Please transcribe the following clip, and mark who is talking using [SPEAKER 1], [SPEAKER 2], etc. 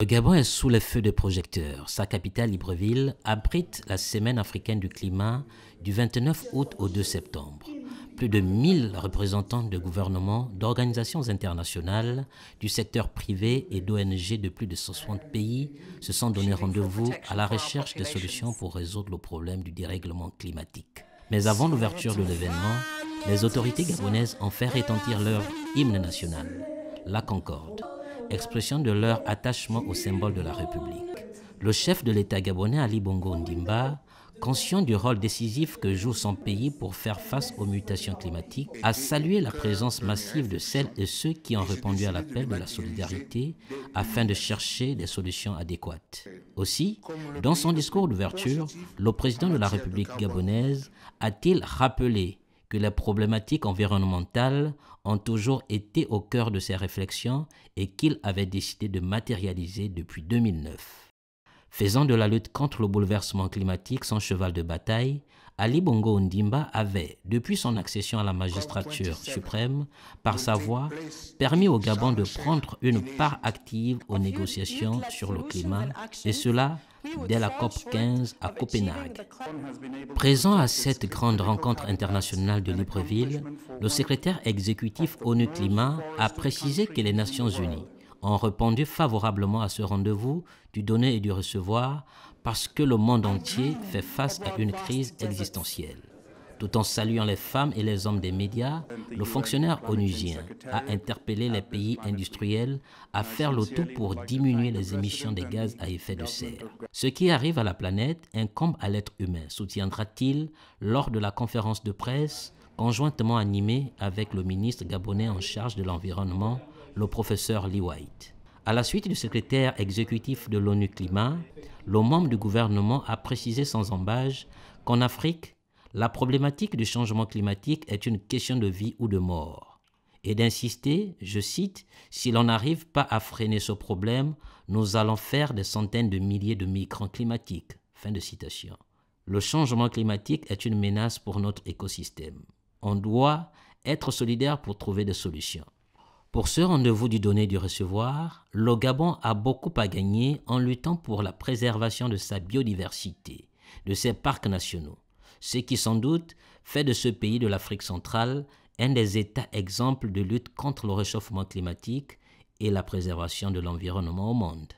[SPEAKER 1] Le Gabon est sous les feux des projecteurs. Sa capitale, Libreville, abrite la Semaine africaine du climat du 29 août au 2 septembre. Plus de 1000 représentants de gouvernements, d'organisations internationales, du secteur privé et d'ONG de plus de 60 pays se sont donné rendez-vous à la recherche des solutions pour résoudre le problème du dérèglement climatique. Mais avant l'ouverture de l'événement, les autorités gabonaises ont fait retentir leur hymne national, la Concorde expression de leur attachement au symbole de la République. Le chef de l'État gabonais Ali Bongo Ndimba, conscient du rôle décisif que joue son pays pour faire face aux mutations climatiques, a salué la présence massive de celles et ceux qui ont répondu à l'appel de la solidarité afin de chercher des solutions adéquates. Aussi, dans son discours d'ouverture, le président de la République gabonaise a-t-il rappelé que les problématiques environnementales ont toujours été au cœur de ses réflexions et qu'il avait décidé de matérialiser depuis 2009. Faisant de la lutte contre le bouleversement climatique son cheval de bataille, Ali Bongo Ondimba avait, depuis son accession à la magistrature suprême, par sa voix, permis au Gabon de prendre une part active aux négociations sur le climat, et cela dès la COP 15 à Copenhague. Présent à cette grande rencontre internationale de Libreville, le secrétaire exécutif ONU Climat a précisé que les Nations Unies ont répondu favorablement à ce rendez-vous du donner et du recevoir parce que le monde entier fait face à une crise existentielle. Tout en saluant les femmes et les hommes des médias, le fonctionnaire onusien a interpellé les pays industriels à faire le tout pour diminuer les émissions de gaz à effet de serre. Ce qui arrive à la planète incombe à l'être humain, soutiendra-t-il lors de la conférence de presse conjointement animée avec le ministre gabonais en charge de l'environnement, le professeur Lee White. À la suite du secrétaire exécutif de l'ONU Climat, le membre du gouvernement a précisé sans embâge qu'en Afrique, la problématique du changement climatique est une question de vie ou de mort. Et d'insister, je cite, si l'on n'arrive pas à freiner ce problème, nous allons faire des centaines de milliers de migrants climatiques. Fin de citation. Le changement climatique est une menace pour notre écosystème. On doit être solidaire pour trouver des solutions. Pour ce rendez-vous du donner du recevoir, le Gabon a beaucoup à gagner en luttant pour la préservation de sa biodiversité, de ses parcs nationaux, ce qui sans doute fait de ce pays de l'Afrique centrale un des États exemples de lutte contre le réchauffement climatique et la préservation de l'environnement au monde.